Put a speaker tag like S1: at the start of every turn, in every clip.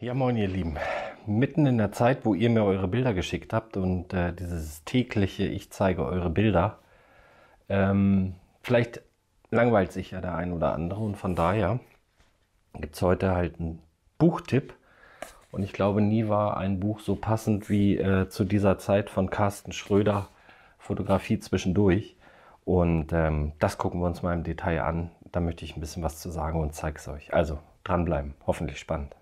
S1: Ja, moin, ihr Lieben. Mitten in der Zeit, wo ihr mir eure Bilder geschickt habt und äh, dieses tägliche Ich zeige eure Bilder, ähm, vielleicht langweilt sich ja der ein oder andere und von daher gibt es heute halt einen Buchtipp. Und ich glaube, nie war ein Buch so passend wie äh, zu dieser Zeit von Carsten Schröder, Fotografie zwischendurch. Und ähm, das gucken wir uns mal im Detail an. Da möchte ich ein bisschen was zu sagen und zeige es euch. Also dranbleiben, hoffentlich spannend.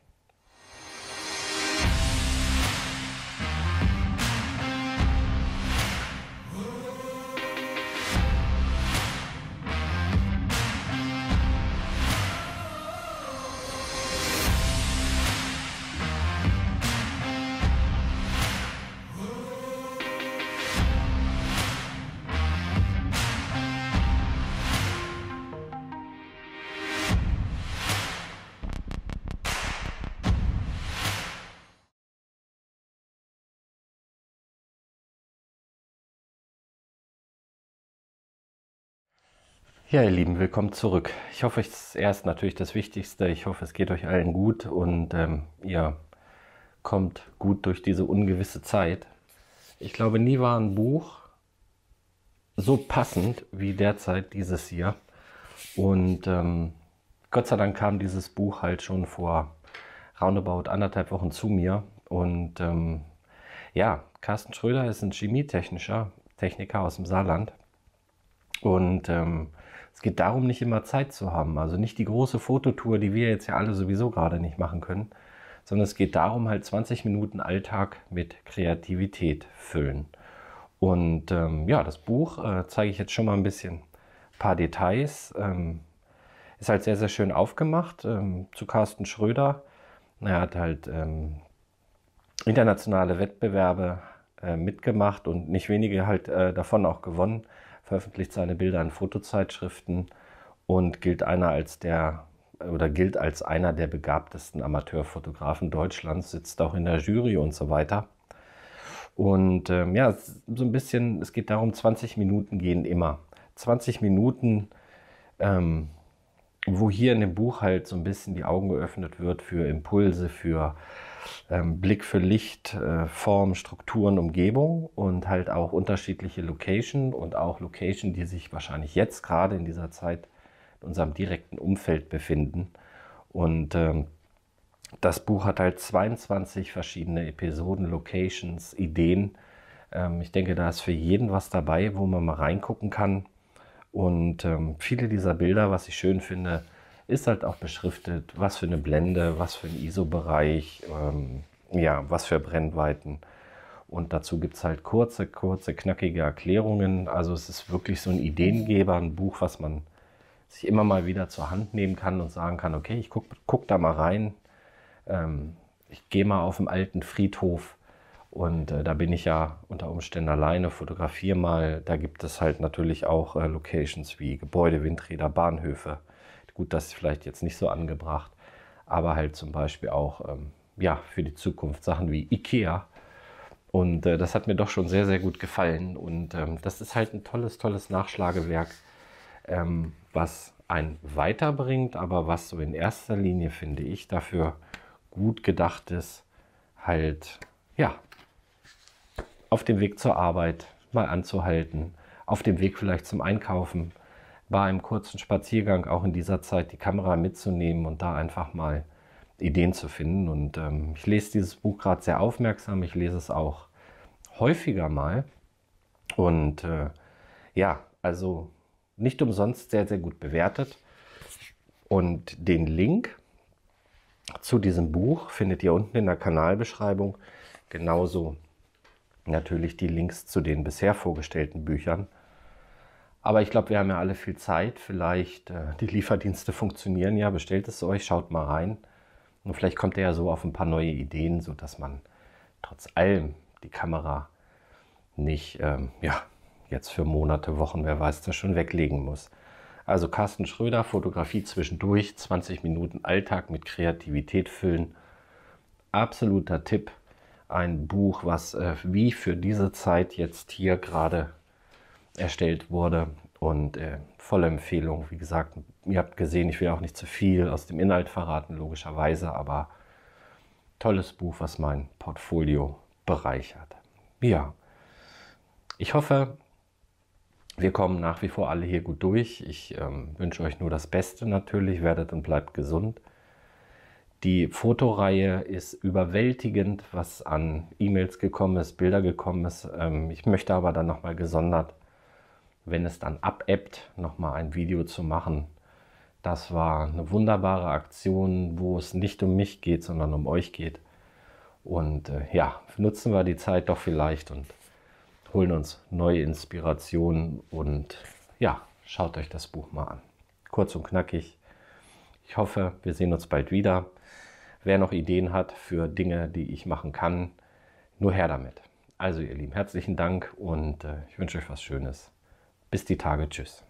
S1: Ja, ihr Lieben, willkommen zurück. Ich hoffe, es ist erst natürlich das Wichtigste. Ich hoffe, es geht euch allen gut und ähm, ihr kommt gut durch diese ungewisse Zeit. Ich glaube, nie war ein Buch so passend wie derzeit dieses hier. Und ähm, Gott sei Dank kam dieses Buch halt schon vor roundabout anderthalb Wochen zu mir. Und ähm, ja, Carsten Schröder ist ein Chemietechniker Techniker aus dem Saarland und ähm, es geht darum, nicht immer Zeit zu haben. Also nicht die große Fototour, die wir jetzt ja alle sowieso gerade nicht machen können, sondern es geht darum, halt 20 Minuten Alltag mit Kreativität füllen. Und ähm, ja, das Buch äh, zeige ich jetzt schon mal ein bisschen ein paar Details. Ähm, ist halt sehr, sehr schön aufgemacht ähm, zu Carsten Schröder. Er hat halt ähm, internationale Wettbewerbe äh, mitgemacht und nicht wenige halt äh, davon auch gewonnen veröffentlicht seine Bilder in Fotozeitschriften und gilt einer als der oder gilt als einer der begabtesten Amateurfotografen Deutschlands, sitzt auch in der Jury und so weiter. Und ähm, ja, so ein bisschen, es geht darum, 20 Minuten gehen immer. 20 Minuten, ähm, wo hier in dem Buch halt so ein bisschen die Augen geöffnet wird für Impulse, für ähm, Blick für Licht, äh, Form, Strukturen, Umgebung und halt auch unterschiedliche Location und auch Location, die sich wahrscheinlich jetzt gerade in dieser Zeit in unserem direkten Umfeld befinden. Und ähm, das Buch hat halt 22 verschiedene Episoden, Locations, Ideen. Ähm, ich denke, da ist für jeden was dabei, wo man mal reingucken kann. Und ähm, viele dieser Bilder, was ich schön finde, ist halt auch beschriftet, was für eine Blende, was für ein ISO-Bereich, ähm, ja, was für Brennweiten. Und dazu gibt es halt kurze, kurze, knackige Erklärungen. Also es ist wirklich so ein Ideengeber, ein Buch, was man sich immer mal wieder zur Hand nehmen kann und sagen kann, okay, ich guck, guck da mal rein. Ähm, ich gehe mal auf dem alten Friedhof und äh, da bin ich ja unter Umständen alleine, fotografiere mal. Da gibt es halt natürlich auch äh, Locations wie Gebäude, Windräder, Bahnhöfe, Gut, das ist vielleicht jetzt nicht so angebracht, aber halt zum Beispiel auch ähm, ja, für die Zukunft Sachen wie IKEA. Und äh, das hat mir doch schon sehr, sehr gut gefallen. Und ähm, das ist halt ein tolles, tolles Nachschlagewerk, ähm, was einen weiterbringt, aber was so in erster Linie, finde ich, dafür gut gedacht ist, halt, ja, auf dem Weg zur Arbeit mal anzuhalten, auf dem Weg vielleicht zum Einkaufen bei einem kurzen Spaziergang auch in dieser Zeit die Kamera mitzunehmen und da einfach mal Ideen zu finden. Und ähm, ich lese dieses Buch gerade sehr aufmerksam. Ich lese es auch häufiger mal. Und äh, ja, also nicht umsonst sehr, sehr gut bewertet. Und den Link zu diesem Buch findet ihr unten in der Kanalbeschreibung. Genauso natürlich die Links zu den bisher vorgestellten Büchern. Aber ich glaube, wir haben ja alle viel Zeit. Vielleicht, äh, die Lieferdienste funktionieren ja. Bestellt es euch, schaut mal rein. Und vielleicht kommt ihr ja so auf ein paar neue Ideen, sodass man trotz allem die Kamera nicht, ähm, ja, jetzt für Monate, Wochen, wer weiß das schon, weglegen muss. Also Carsten Schröder, Fotografie zwischendurch, 20 Minuten Alltag mit Kreativität füllen. Absoluter Tipp. Ein Buch, was äh, wie für diese Zeit jetzt hier gerade erstellt wurde. Und äh, volle Empfehlung, wie gesagt, ihr habt gesehen, ich will auch nicht zu viel aus dem Inhalt verraten, logischerweise, aber tolles Buch, was mein Portfolio bereichert. Ja, ich hoffe, wir kommen nach wie vor alle hier gut durch. Ich ähm, wünsche euch nur das Beste natürlich, werdet und bleibt gesund. Die Fotoreihe ist überwältigend, was an E-Mails gekommen ist, Bilder gekommen ist. Ähm, ich möchte aber dann nochmal gesondert wenn es dann abebbt, nochmal ein Video zu machen. Das war eine wunderbare Aktion, wo es nicht um mich geht, sondern um euch geht. Und äh, ja, nutzen wir die Zeit doch vielleicht und holen uns neue Inspirationen und ja, schaut euch das Buch mal an. Kurz und knackig. Ich hoffe, wir sehen uns bald wieder. Wer noch Ideen hat für Dinge, die ich machen kann, nur her damit. Also ihr Lieben, herzlichen Dank und äh, ich wünsche euch was Schönes. Bis die Tage. Tschüss.